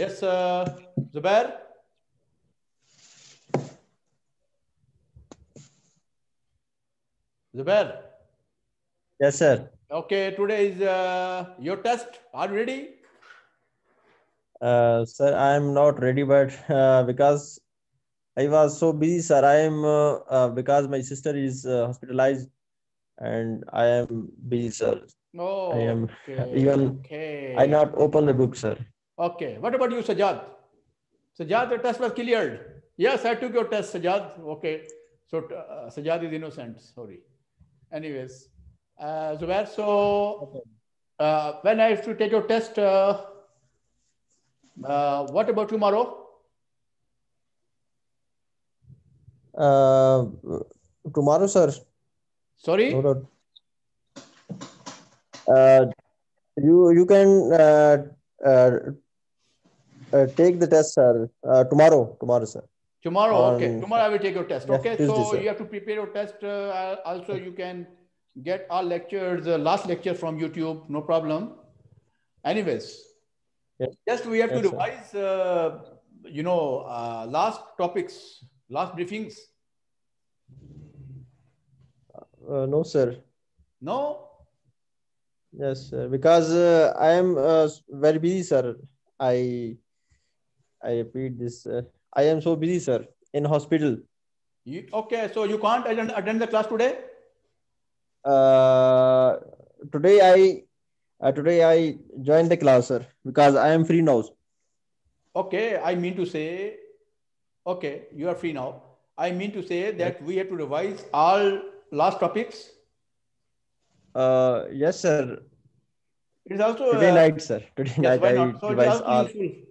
Yes, uh, Zubair? Zubair? Yes, sir. Okay, today is uh, your test. Are you ready? Uh, sir, I am not ready, but uh, because I was so busy, sir, I am uh, uh because my sister is uh, hospitalized and I am busy, sir. Oh, I am okay. even okay. I not open the book, sir. Okay. What about you, Sajad? Sajad, the test was cleared. Yes, I took your test, Sajad. Okay. So uh, Sajad is innocent. Sorry. Anyways, uh, Zubair, so uh, when I have to take your test, uh, uh, what about tomorrow? Uh, tomorrow, sir. Sorry? No Uh, you, you can uh, uh, uh, take the test, sir. Uh, tomorrow, tomorrow, sir. Tomorrow, um, okay. Tomorrow I will take your test. Yeah, okay, Tuesday, so sir. you have to prepare your test. Uh, also, you can get our lectures, the uh, last lecture from YouTube, no problem. Anyways, yeah. just we have yes, to revise, uh, you know, uh, last topics, last briefings. Uh, no, sir. No. Yes, sir. Because uh, I am very busy, sir. I I repeat this. Uh, I am so busy, sir, in hospital. You, okay, so you can't attend, attend the class today. Uh, today I uh, today I joined the class, sir, because I am free now. Okay, I mean to say, okay, you are free now. I mean to say that yes. we have to revise all last topics. Uh, yes, sir. It is also today uh, night, sir. Today yes, night I so revise all.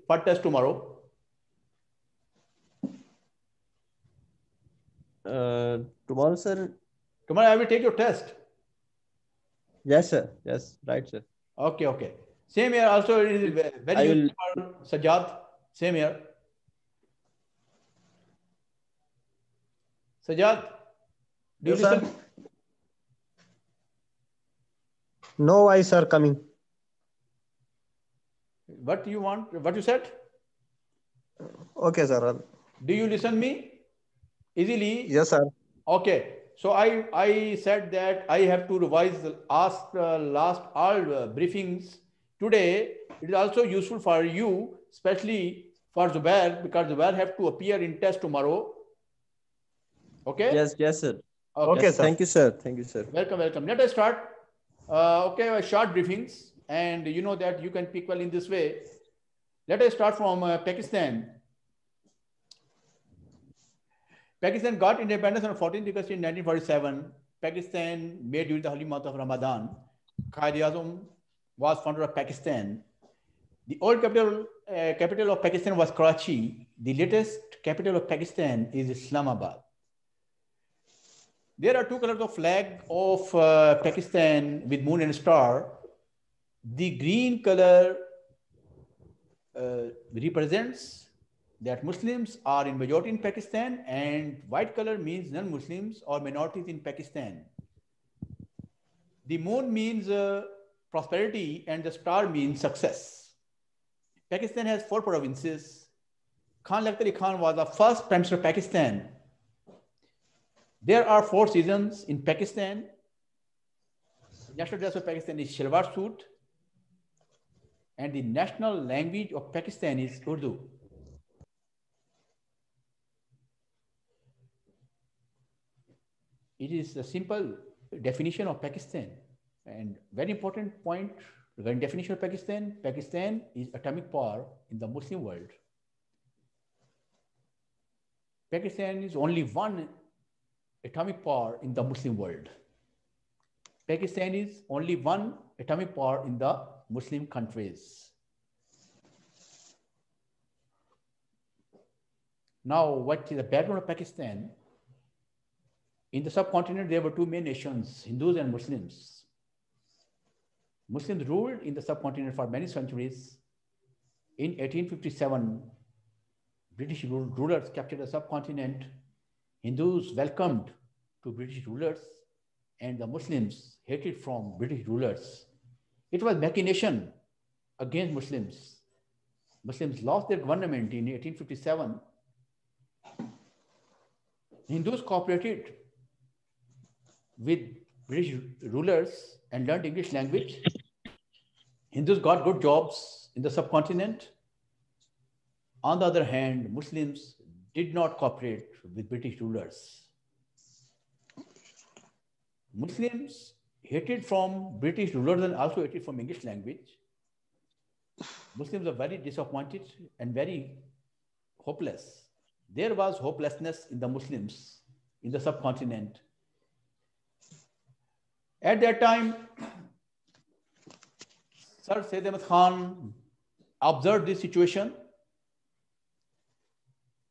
For test tomorrow. uh, tomorrow, sir. Tomorrow I will take your test. Yes, sir. Yes, right, sir. Okay, okay. Same here. Also, it is very I useful for Sajjad. Same here. Sajjad, do yes, you listen? Sir. No, I sir coming. What you want? What you said? Okay, sir. Do you listen me? easily yes sir okay so i i said that i have to revise the last uh, last all uh, briefings today it is also useful for you especially for zubair because zubair have to appear in test tomorrow okay yes yes sir okay, okay yes, sir. thank you sir thank you sir welcome welcome let us start uh, okay short briefings and you know that you can pick well in this way let us start from uh, pakistan Pakistan got independence on 14th August in 1947. Pakistan made during the holy month of Ramadan. Khair was founder of Pakistan. The old capital, uh, capital of Pakistan was Karachi. The latest capital of Pakistan is Islamabad. There are two colors of flag of uh, Pakistan with moon and star. The green color uh, represents that Muslims are in majority in Pakistan and white color means non-Muslims or minorities in Pakistan. The moon means uh, prosperity and the star means success. Pakistan has four provinces. Khan Lakhtar Khan was the first Prime Minister of Pakistan. There are four seasons in Pakistan. National dress of Pakistan is shalwar suit and the national language of Pakistan is Urdu. It is a simple definition of Pakistan. And very important point regarding definition of Pakistan, Pakistan is atomic power in the Muslim world. Pakistan is only one atomic power in the Muslim world. Pakistan is only one atomic power in the Muslim countries. Now, what is the background of Pakistan? In the subcontinent, there were two main nations, Hindus and Muslims. Muslims ruled in the subcontinent for many centuries. In 1857, British rulers captured the subcontinent. Hindus welcomed to British rulers and the Muslims hated from British rulers. It was machination against Muslims. Muslims lost their government in 1857. Hindus cooperated with British rulers and learned English language. Hindus got good jobs in the subcontinent. On the other hand, Muslims did not cooperate with British rulers. Muslims hated from British rulers and also hated from English language. Muslims are very disappointed and very hopeless. There was hopelessness in the Muslims in the subcontinent at that time, Sir Syed Ahmed Khan observed this situation.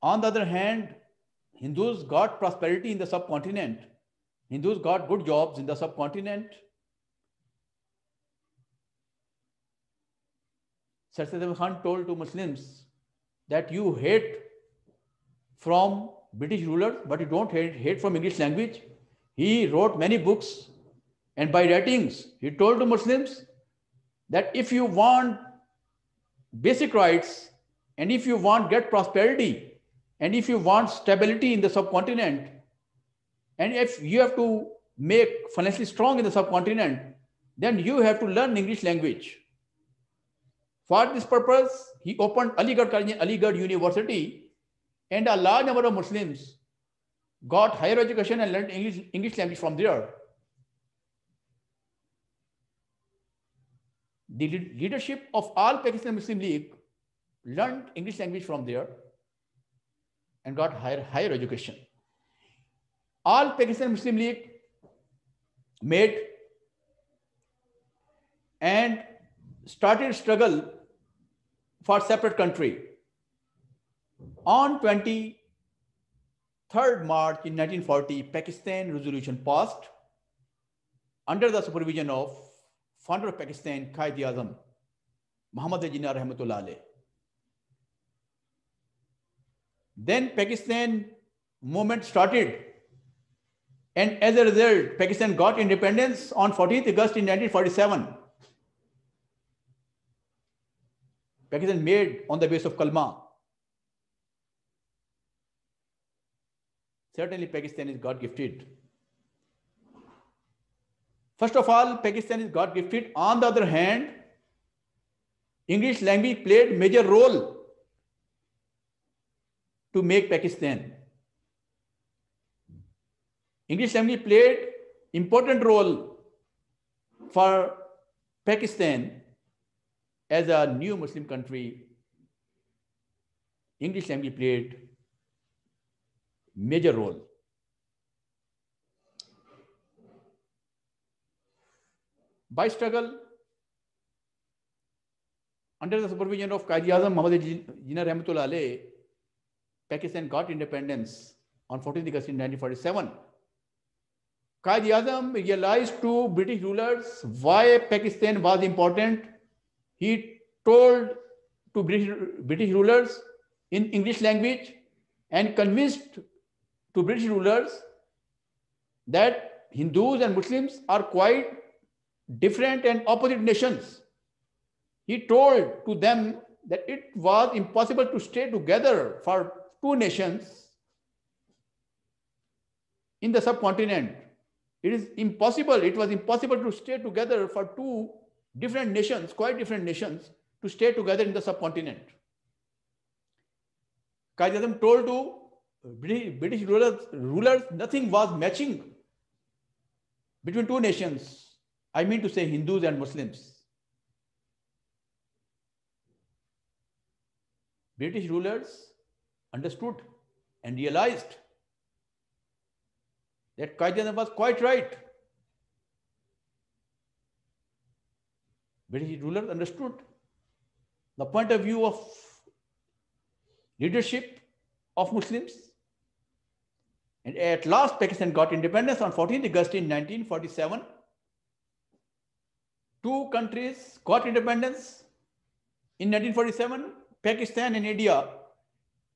On the other hand, Hindus got prosperity in the subcontinent. Hindus got good jobs in the subcontinent. Sir Syed Ahmed Khan told to Muslims that you hate from British rulers, but you don't hate, hate from English language. He wrote many books and by writings, he told to Muslims that if you want basic rights, and if you want get prosperity, and if you want stability in the subcontinent, and if you have to make financially strong in the subcontinent, then you have to learn English language. For this purpose, he opened Aligarh, Aligarh University, and a large number of Muslims got higher education and learned English, English language from there. the leadership of all Pakistan Muslim League learned English language from there and got higher, higher education. All Pakistan Muslim League made and started struggle for separate country on 23rd March in 1940, Pakistan resolution passed under the supervision of founder of Pakistan, Qaid Azam, Muhammad Jinnah Rahmatullah Ali. Then Pakistan movement started. And as a result, Pakistan got independence on 14th August in 1947. Pakistan made on the base of Kalma. Certainly Pakistan is God-gifted. First of all, Pakistan is God gifted. On the other hand, English language played major role to make Pakistan. English language played important role for Pakistan as a new Muslim country. English language played major role. by struggle under the supervision of Qaidi Azam Muhammad Jinnah Rahmatullah Ali, Pakistan got independence on 14th August 1947. Qaidi Azam realized to British rulers why Pakistan was important. He told to British, British rulers in English language and convinced to British rulers that Hindus and Muslims are quite different and opposite nations. He told to them that it was impossible to stay together for two nations in the subcontinent. It is impossible, it was impossible to stay together for two different nations, quite different nations, to stay together in the subcontinent. Qaid told to British rulers, rulers nothing was matching between two nations I mean to say Hindus and Muslims. British rulers understood and realized that Kaidan was quite right. British rulers understood the point of view of leadership of Muslims. And at last, Pakistan got independence on 14th August in 1947 two countries got independence in 1947, Pakistan and India.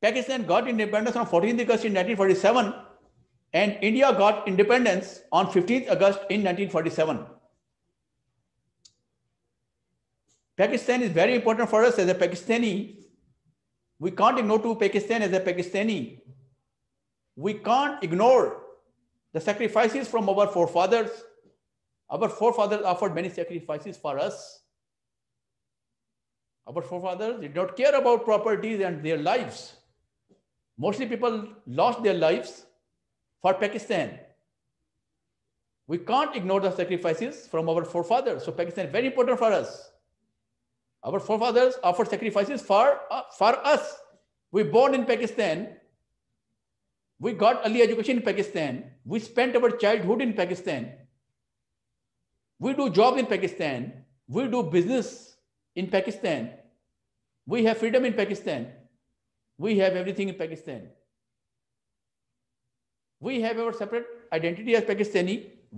Pakistan got independence on 14th August in 1947, and India got independence on 15th August in 1947. Pakistan is very important for us as a Pakistani. We can't ignore to Pakistan as a Pakistani. We can't ignore the sacrifices from our forefathers our forefathers offered many sacrifices for us. Our forefathers did not care about properties and their lives. Mostly people lost their lives for Pakistan. We can't ignore the sacrifices from our forefathers. So Pakistan is very important for us. Our forefathers offered sacrifices for, uh, for us. We born in Pakistan. We got early education in Pakistan. We spent our childhood in Pakistan. We do job in Pakistan. We do business in Pakistan. We have freedom in Pakistan. We have everything in Pakistan. We have our separate identity as Pakistani.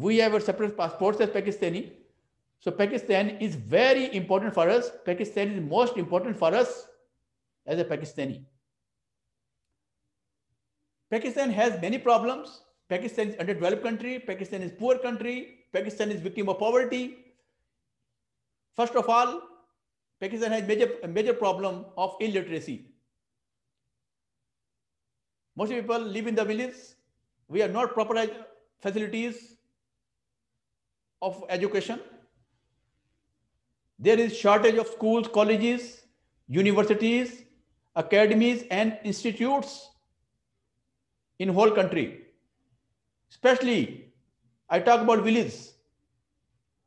We have our separate passports as Pakistani. So Pakistan is very important for us. Pakistan is most important for us as a Pakistani. Pakistan has many problems. Pakistan is underdeveloped country. Pakistan is poor country. Pakistan is victim of poverty. First of all, Pakistan has major, a major problem of illiteracy. Most people live in the villages. We have not proper facilities of education. There is shortage of schools, colleges, universities, academies, and institutes in whole country, especially I talk about villages.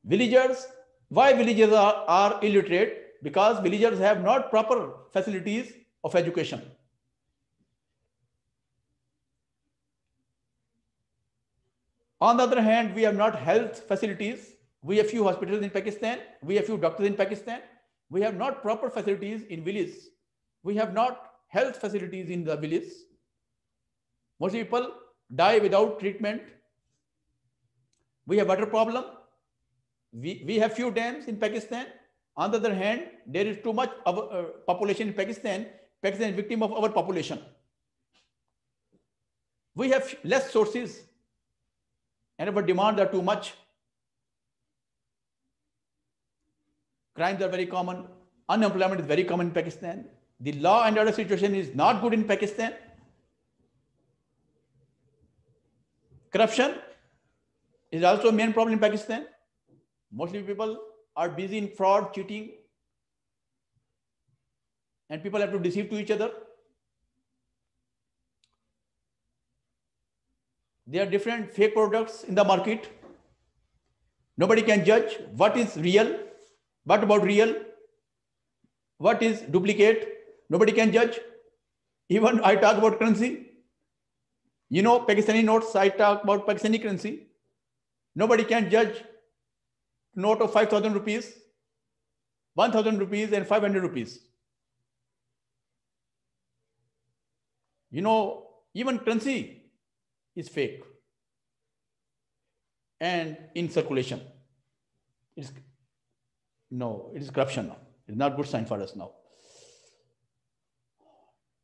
Villagers, why villagers are, are illiterate? Because villagers have not proper facilities of education. On the other hand, we have not health facilities. We have few hospitals in Pakistan. We have few doctors in Pakistan. We have not proper facilities in villages. We have not health facilities in the villages. Most people die without treatment we have water problem. We, we have few dams in Pakistan. On the other hand, there is too much of, uh, population in Pakistan. Pakistan is victim of our population. We have less sources and our demands are too much. Crimes are very common. Unemployment is very common in Pakistan. The law and order situation is not good in Pakistan. Corruption is also a main problem in Pakistan. Mostly people are busy in fraud, cheating, and people have to deceive to each other. There are different fake products in the market. Nobody can judge what is real, what about real, what is duplicate. Nobody can judge. Even I talk about currency. You know, Pakistani notes, I talk about Pakistani currency. Nobody can judge note of 5,000 rupees, 1,000 rupees and 500 rupees. You know, even currency is fake and in circulation. It's, no, it is corruption now. It's not good sign for us now.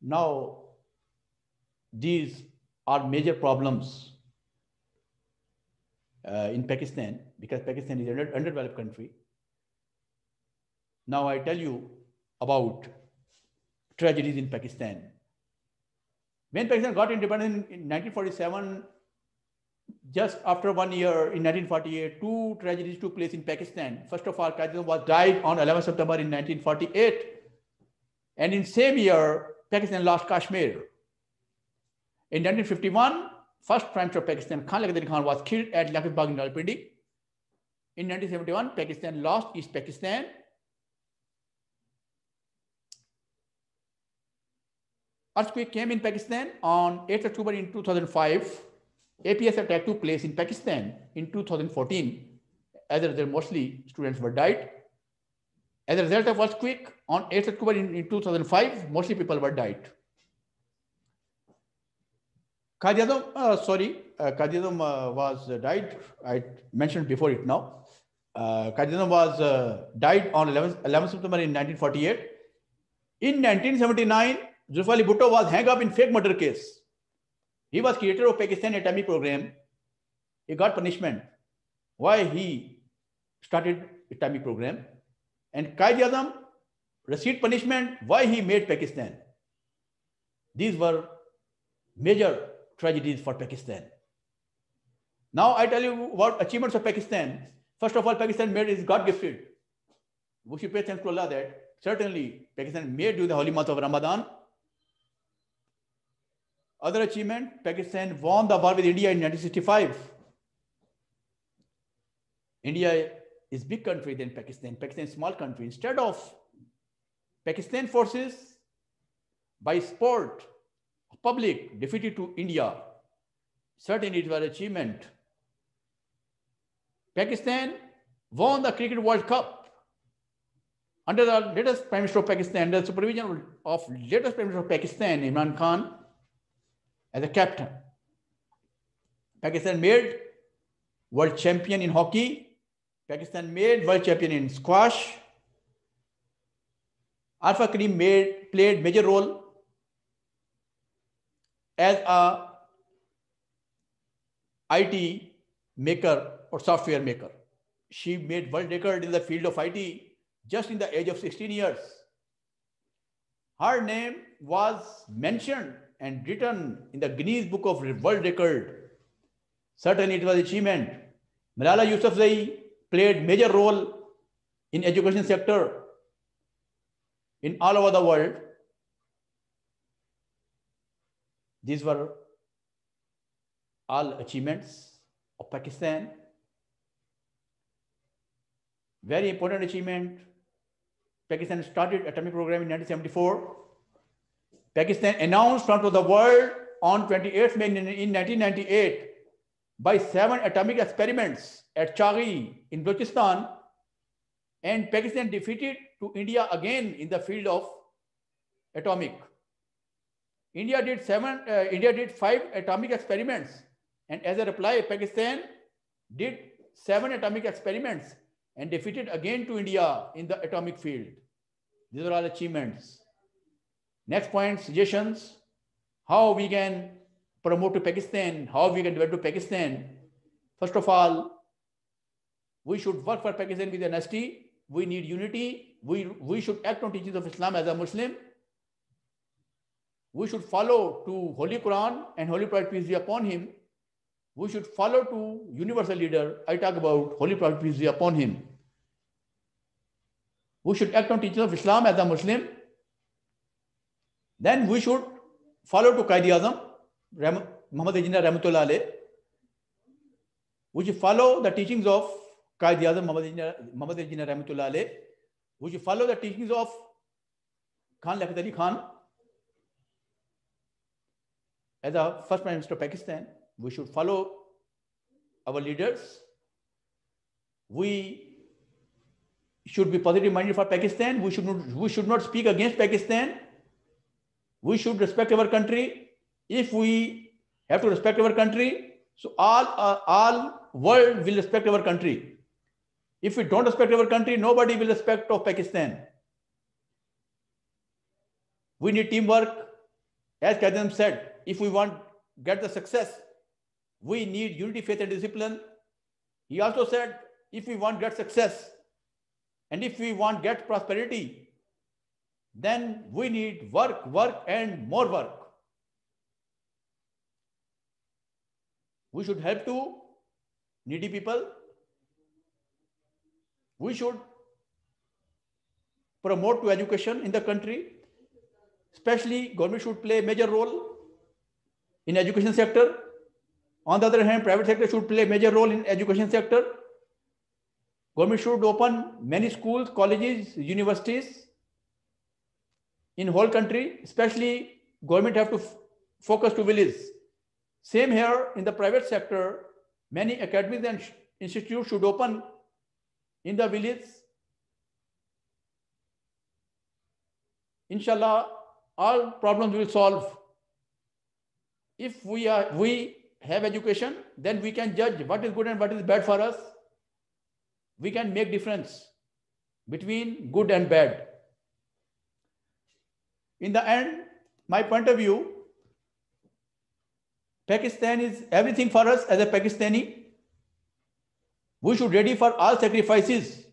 Now, these are major problems uh, in Pakistan because Pakistan is an underdeveloped country. Now I tell you about tragedies in Pakistan. When Pakistan got independence in 1947, just after one year in 1948, two tragedies took place in Pakistan. First of all, Qajar was died on 11 September in 1948. And in same year, Pakistan lost Kashmir. In 1951, First prime of Pakistan, Khan Lagdari Khan was killed at Laqib Bagh In 1971, Pakistan lost East Pakistan. Earthquake came in Pakistan on 8th October in 2005. APS attack took place in Pakistan in 2014. As a result, mostly students were died. As a result of earthquake on 8th October in, in 2005, mostly people were died. Qadi Azam, uh, sorry, uh, Qadi uh, was uh, died. I mentioned before it now. Uh, Qadi was died on 11th, 11th September in 1948. In 1979, Zulfali Bhutto was hang up in fake murder case. He was creator of Pakistan Atomic Program. He got punishment. Why he started Atomic Program? And Qaid received punishment. Why he made Pakistan? These were major tragedies for Pakistan. Now I tell you what achievements of Pakistan. First of all, Pakistan made is God gifted. We should pay thanks to Allah that certainly Pakistan made during the holy month of Ramadan. Other achievement, Pakistan won the war with India in 1965. India is big country than Pakistan. Pakistan is small country. Instead of Pakistan forces by sport public defeated to India. Certainly it was achievement. Pakistan won the Cricket World Cup under the latest Prime Minister of Pakistan, under the supervision of latest Prime Minister of Pakistan, Imran Khan, as a captain. Pakistan made world champion in hockey. Pakistan made world champion in squash. Alpha Karim made, played major role as a IT maker or software maker. She made world record in the field of IT just in the age of 16 years. Her name was mentioned and written in the Guinness Book of World Record. Certainly it was achievement. Malala Yousafzai played major role in education sector in all over the world These were all achievements of Pakistan. Very important achievement. Pakistan started atomic program in 1974. Pakistan announced front of the world on 28th May in 1998 by seven atomic experiments at Chaghi in Balochistan. And Pakistan defeated to India again in the field of atomic India did seven, uh, India did five atomic experiments. And as a reply, Pakistan did seven atomic experiments and defeated again to India in the atomic field. These are all achievements. Next point, suggestions, how we can promote to Pakistan, how we can develop to Pakistan. First of all, we should work for Pakistan with honesty. We need unity. We, we should act on teachings of Islam as a Muslim we should follow to Holy Quran and Holy Prophet peace be upon him. We should follow to universal leader. I talk about Holy Prophet peace be upon him. We should act on teachings of Islam as a Muslim. Then we should follow to Qaidi Azam, Muhammad Ejina Rahmatullah Alayh. We should follow the teachings of Qaidi Azam, Muhammad Ejina Rahmatullah Alayh. We should follow the teachings of Khan Lakhit Ali Khan as a first prime minister of Pakistan, we should follow our leaders. We should be positive minded for Pakistan. We should not, we should not speak against Pakistan. We should respect our country. If we have to respect our country, so all uh, all world will respect our country. If we don't respect our country, nobody will respect of Pakistan. We need teamwork, as Kadam said if we want get the success, we need unity, faith, and discipline. He also said, if we want get success, and if we want get prosperity, then we need work, work, and more work. We should help to needy people. We should promote to education in the country. Especially, government should play a major role in education sector. On the other hand, private sector should play a major role in education sector. Government should open many schools, colleges, universities in whole country, especially government have to focus to villages. Same here in the private sector, many academies and institutes should open in the villages. Inshallah, all problems will solve if we are we have education, then we can judge what is good and what is bad for us. We can make difference between good and bad. In the end, my point of view, Pakistan is everything for us as a Pakistani. We should ready for all sacrifices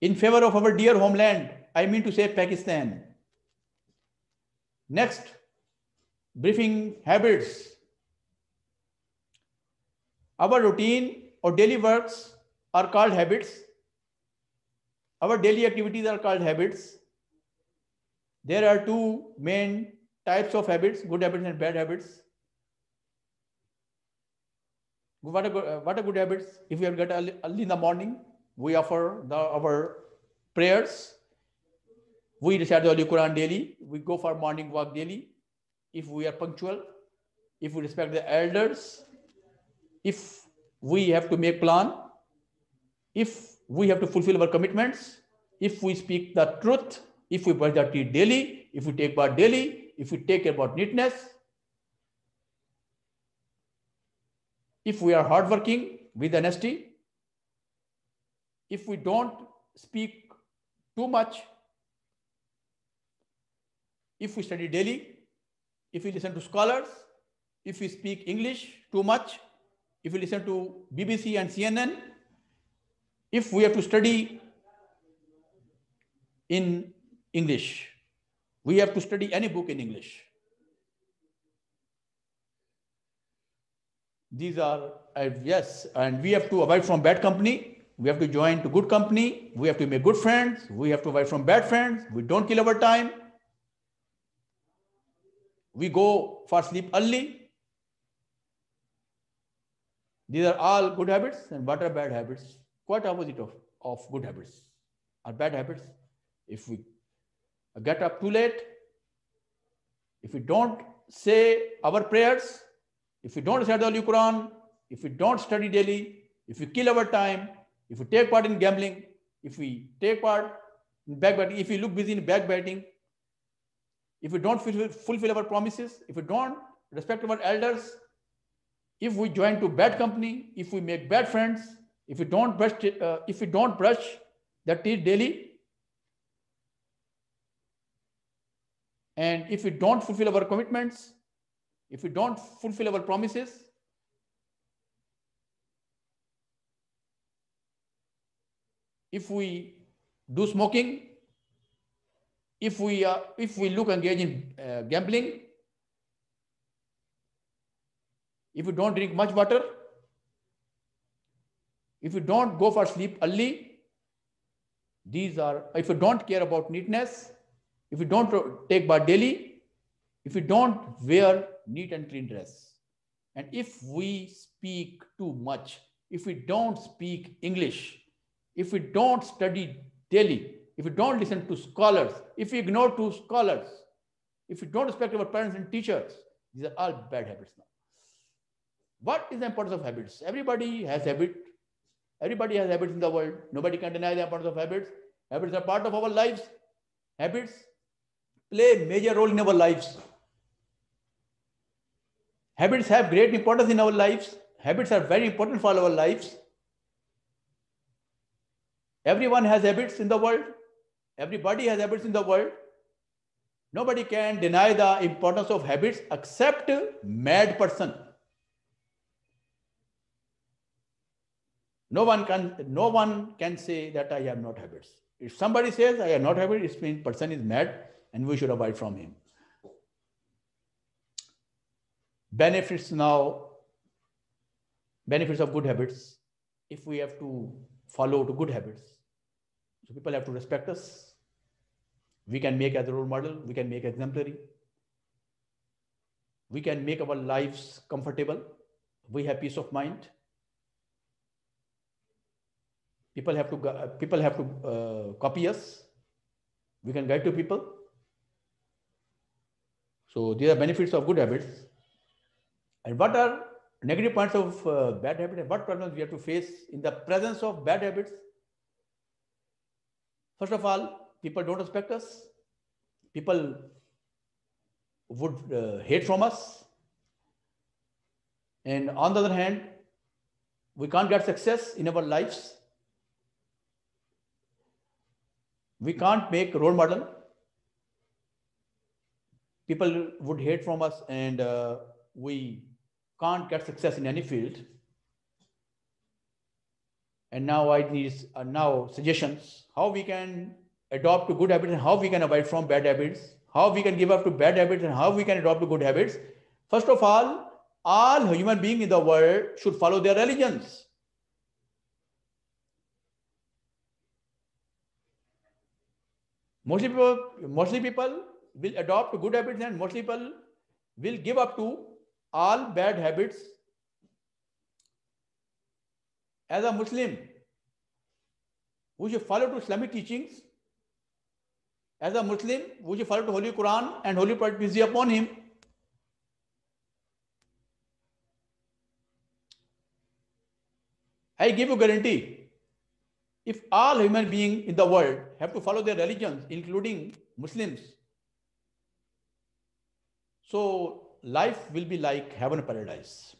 in favor of our dear homeland. I mean to say Pakistan. Next, briefing habits. Our routine or daily works are called habits. Our daily activities are called habits. There are two main types of habits, good habits and bad habits. What are, good, what good habits? If we get early, early in the morning, we offer the, our prayers. We recite the Holy Quran daily. We go for morning walk daily if we are punctual, if we respect the elders, if we have to make plan, if we have to fulfill our commitments, if we speak the truth, if we brush our teeth daily, if we take bath daily, if we take care about neatness, if we are hardworking with honesty, if we don't speak too much, if we study daily, if we listen to scholars, if we speak English too much, if we listen to BBC and CNN, if we have to study in English, we have to study any book in English. These are, uh, yes, and we have to avoid from bad company. We have to join to good company. We have to make good friends. We have to avoid from bad friends. We don't kill our time we go for sleep early. These are all good habits and what are bad habits? Quite opposite of, of good habits are bad habits. If we get up too late, if we don't say our prayers, if we don't recite the Holy Quran, if we don't study daily, if we kill our time, if we take part in gambling, if we take part in backbiting, if we look busy in backbiting, if we don't fulfill our promises, if we don't respect our elders, if we join to bad company, if we make bad friends, if we don't brush, uh, if we don't brush the teeth daily, and if we don't fulfill our commitments, if we don't fulfill our promises, if we do smoking, if we are uh, if we look engage in uh, gambling if you don't drink much water if you don't go for sleep early these are if you don't care about neatness if you don't take bath daily if you don't wear neat and clean dress and if we speak too much if we don't speak english if we don't study daily if you don't listen to scholars, if you ignore to scholars, if you don't respect your parents and teachers, these are all bad habits now. What is the importance of habits? Everybody has habit. Everybody has habits in the world. Nobody can deny the importance of habits. Habits are part of our lives. Habits play a major role in our lives. Habits have great importance in our lives. Habits are very important for our lives. Everyone has habits in the world. Everybody has habits in the world. Nobody can deny the importance of habits except mad person. No one can, no one can say that I have not habits. If somebody says I have not habits, it means person is mad and we should avoid from him. Benefits now, benefits of good habits. If we have to follow to good habits, so people have to respect us. We can make as a role model. We can make exemplary. We can make our lives comfortable. We have peace of mind. People have to people have to uh, copy us. We can guide to people. So these are benefits of good habits. And what are negative points of uh, bad habits what problems we have to face in the presence of bad habits First of all, people don't respect us. People would uh, hate from us. And on the other hand, we can't get success in our lives. We can't make role model. People would hate from us and uh, we can't get success in any field. And now I need uh, now suggestions how we can adopt to good habits and how we can avoid from bad habits, how we can give up to bad habits and how we can adopt to good habits. First of all, all human beings in the world should follow their religions. Mostly people, mostly people will adopt good habits and mostly people will give up to all bad habits as a Muslim, who should follow to Islamic teachings. As a Muslim, who should follow to Holy Quran and Holy Prophet peace be upon him. I give you guarantee, if all human beings in the world have to follow their religions, including Muslims, so life will be like heaven paradise.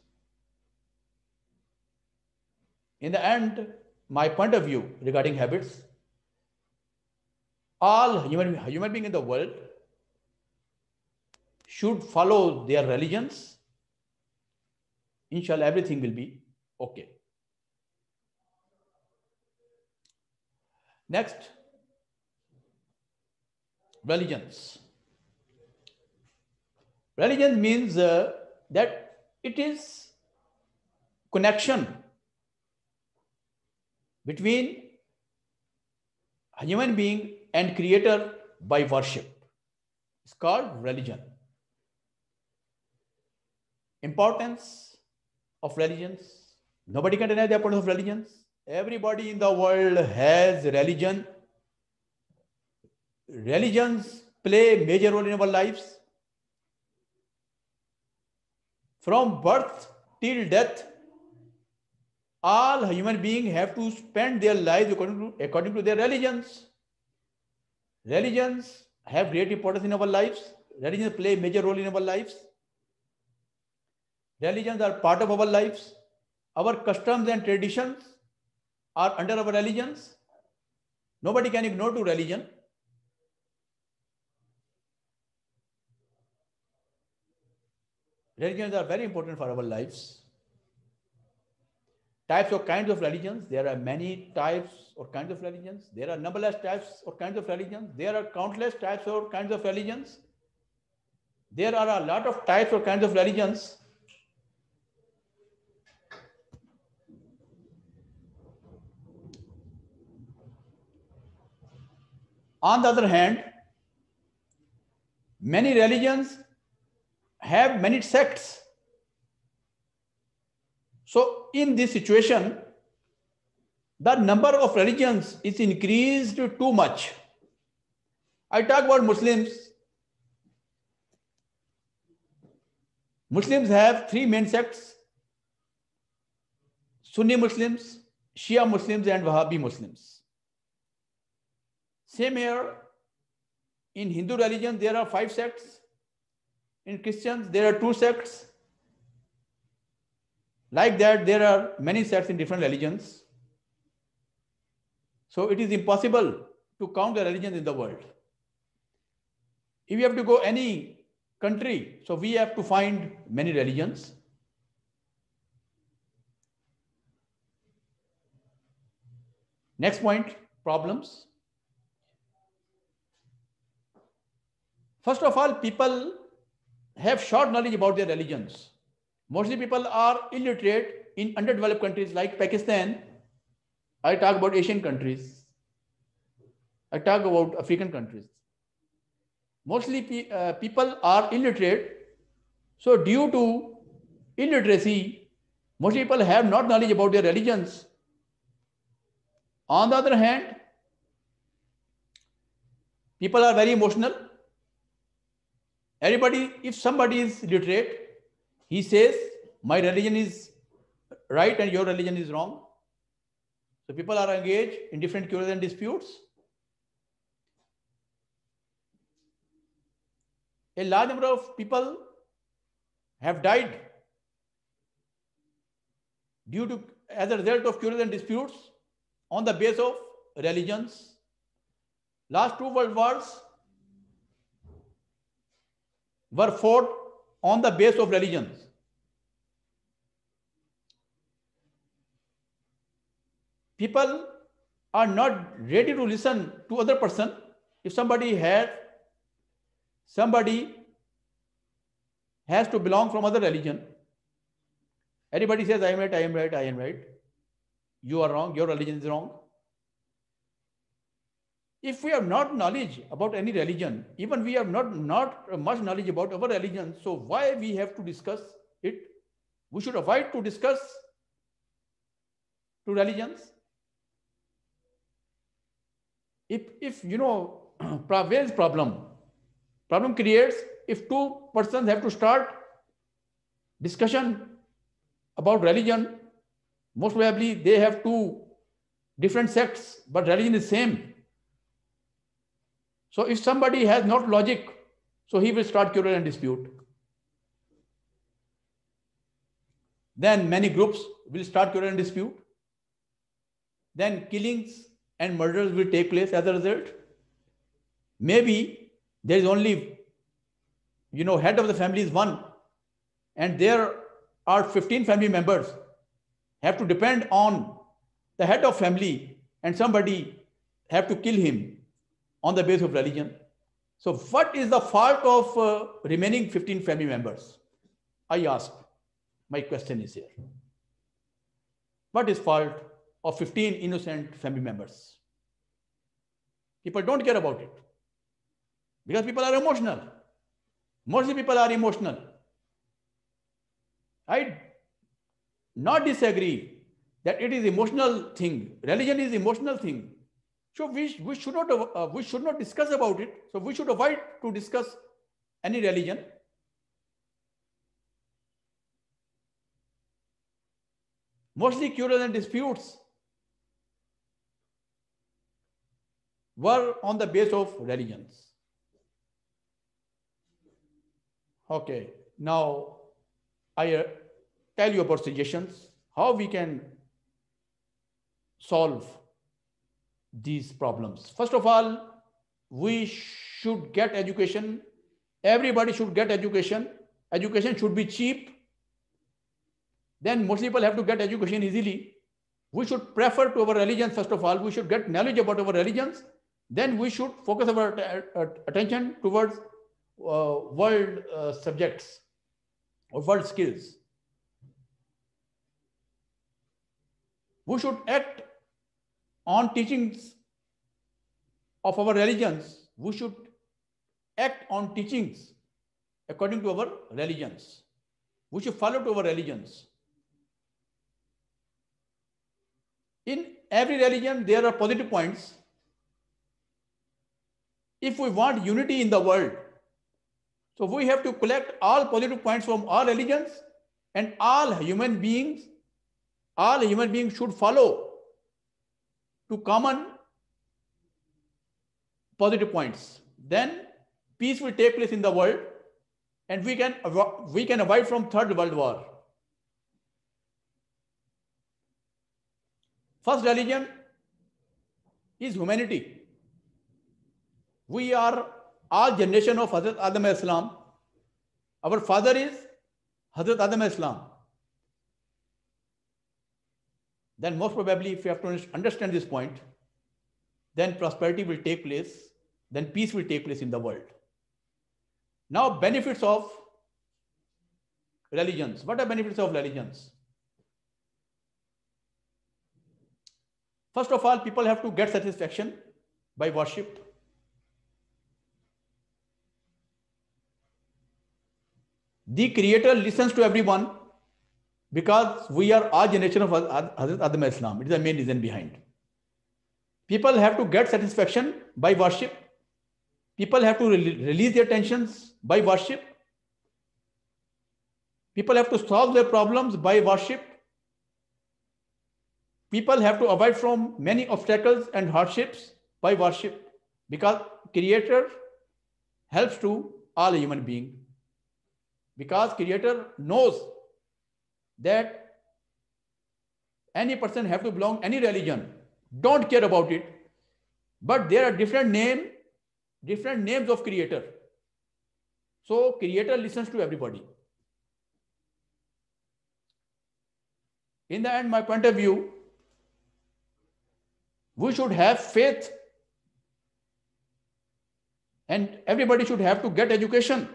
In the end, my point of view regarding habits, all human, human beings in the world should follow their religions. Inshallah, everything will be okay. Next, religions. Religion means uh, that it is connection between a human being and creator by worship. It's called religion. Importance of religions. Nobody can deny the importance of religions. Everybody in the world has religion. Religions play major role in our lives. From birth till death, all human beings have to spend their lives according to, according to their religions. Religions have great importance in our lives. Religions play a major role in our lives. Religions are part of our lives. Our customs and traditions are under our religions. Nobody can ignore to religion. Religions are very important for our lives types or kinds of religions. There are many types or kinds of religions. There are numberless types or kinds of religions. There are countless types or kinds of religions. There are a lot of types or kinds of religions. On the other hand, many religions have many sects so in this situation, the number of religions is increased too much. I talk about Muslims. Muslims have three main sects. Sunni Muslims, Shia Muslims and Wahhabi Muslims. Same here, in Hindu religion, there are five sects. In Christians, there are two sects. Like that, there are many sets in different religions. So it is impossible to count the religions in the world. If you have to go any country, so we have to find many religions. Next point, problems. First of all, people have short knowledge about their religions. Mostly people are illiterate in underdeveloped countries like Pakistan. I talk about Asian countries. I talk about African countries. Mostly pe uh, people are illiterate. So due to illiteracy, most people have not knowledge about their religions. On the other hand, people are very emotional. Everybody, if somebody is literate, he says, my religion is right and your religion is wrong. So people are engaged in different quarrels and disputes. A large number of people have died due to as a result of quarrels and disputes on the base of religions. Last two world wars were fought on the base of religions. People are not ready to listen to other person. If somebody has, somebody has to belong from other religion. Everybody says, I am right, I am right, I am right. You are wrong, your religion is wrong. If we have not knowledge about any religion, even we have not, not much knowledge about our religion, so why we have to discuss it? We should avoid to discuss to religions. If, if you know, prevails problem, problem creates if two persons have to start discussion about religion, most probably they have two different sects, but religion is same. So if somebody has not logic, so he will start quarrel and dispute. Then many groups will start quarrel and dispute. Then killings and murders will take place as a result. Maybe there is only, you know, head of the family is one, and there are 15 family members have to depend on the head of family and somebody have to kill him on the basis of religion. So what is the fault of uh, remaining 15 family members? I ask, my question is here. What is fault of 15 innocent family members? People don't care about it because people are emotional. Mostly people are emotional. I not disagree that it is emotional thing. Religion is emotional thing. So we, we, should not, uh, we should not discuss about it. So we should avoid to discuss any religion. Mostly quarrels and disputes were on the base of religions. Okay, now I uh, tell you about suggestions, how we can solve these problems. First of all, we should get education. Everybody should get education. Education should be cheap. Then most people have to get education easily. We should prefer to our religions, first of all. We should get knowledge about our religions. Then we should focus our attention towards uh, world uh, subjects or world skills. We should act on teachings of our religions, we should act on teachings according to our religions. We should follow to our religions. In every religion, there are positive points. If we want unity in the world, so we have to collect all positive points from all religions and all human beings, all human beings should follow to common positive points. Then peace will take place in the world and we can, we can avoid from third world war. First religion is humanity. We are all generation of Hazrat Adam Islam. Our father is Hazrat Adam Islam then most probably if you have to understand this point, then prosperity will take place, then peace will take place in the world. Now benefits of religions. What are benefits of religions? First of all, people have to get satisfaction by worship. The creator listens to everyone because we are our generation of Hazrat Adam Islam. It is the main reason behind. People have to get satisfaction by worship. People have to release their tensions by worship. People have to solve their problems by worship. People have to avoid from many obstacles and hardships by worship because Creator helps to all human being because Creator knows that any person have to belong any religion. Don't care about it. But there are different name, different names of creator. So creator listens to everybody. In the end, my point of view, we should have faith and everybody should have to get education,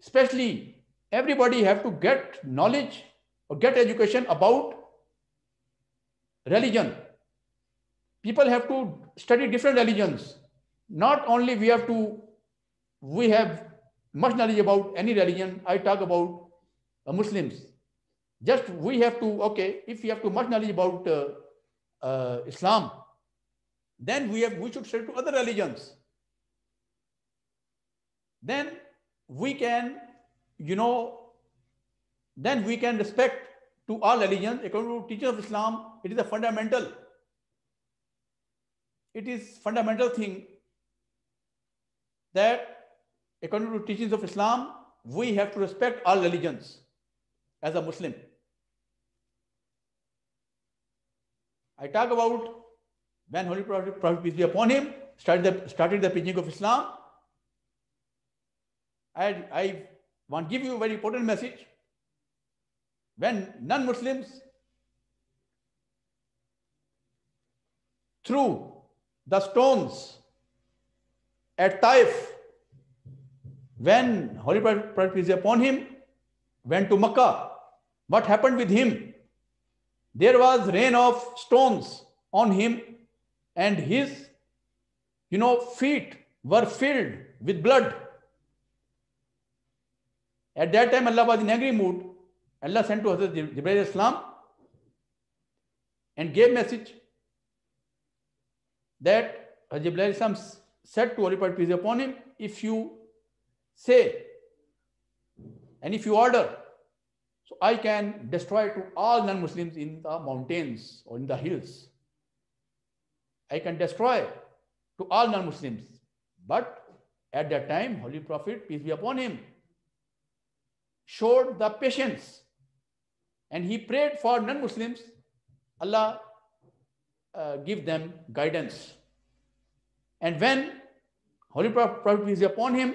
especially everybody have to get knowledge or get education about religion. People have to study different religions. Not only we have to, we have much knowledge about any religion. I talk about uh, Muslims. Just we have to, okay, if you have too much knowledge about uh, uh, Islam, then we have we should study to other religions. Then we can, you know, then we can respect to all religions. According to teachers of Islam, it is a fundamental. It is fundamental thing that according to teachings of Islam, we have to respect all religions as a Muslim. I talk about when Holy Prophet, Prophet peace be upon him, started the, started the preaching of Islam. I, I want to give you a very important message when non-Muslims threw the stones at Taif, when Holy Prophet peace upon him went to Makkah, what happened with him? There was rain of stones on him and his, you know, feet were filled with blood. At that time, Allah was in angry mood Allah sent to Hazrat Jibreel Islam and gave message that Hazrat Jibreel Islam said to Holy Prophet peace upon him, if you say and if you order, so I can destroy to all non-Muslims in the mountains or in the hills. I can destroy to all non-Muslims. But at that time, Holy Prophet, peace be upon him, showed the patience and he prayed for non-Muslims. Allah uh, give them guidance. And when Holy Prophet peace upon him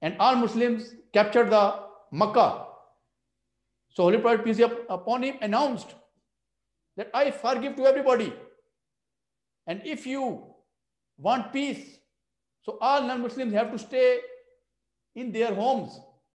and all Muslims captured the Makkah. So Holy Prophet peace upon him announced that I forgive to everybody. And if you want peace, so all non-Muslims have to stay in their homes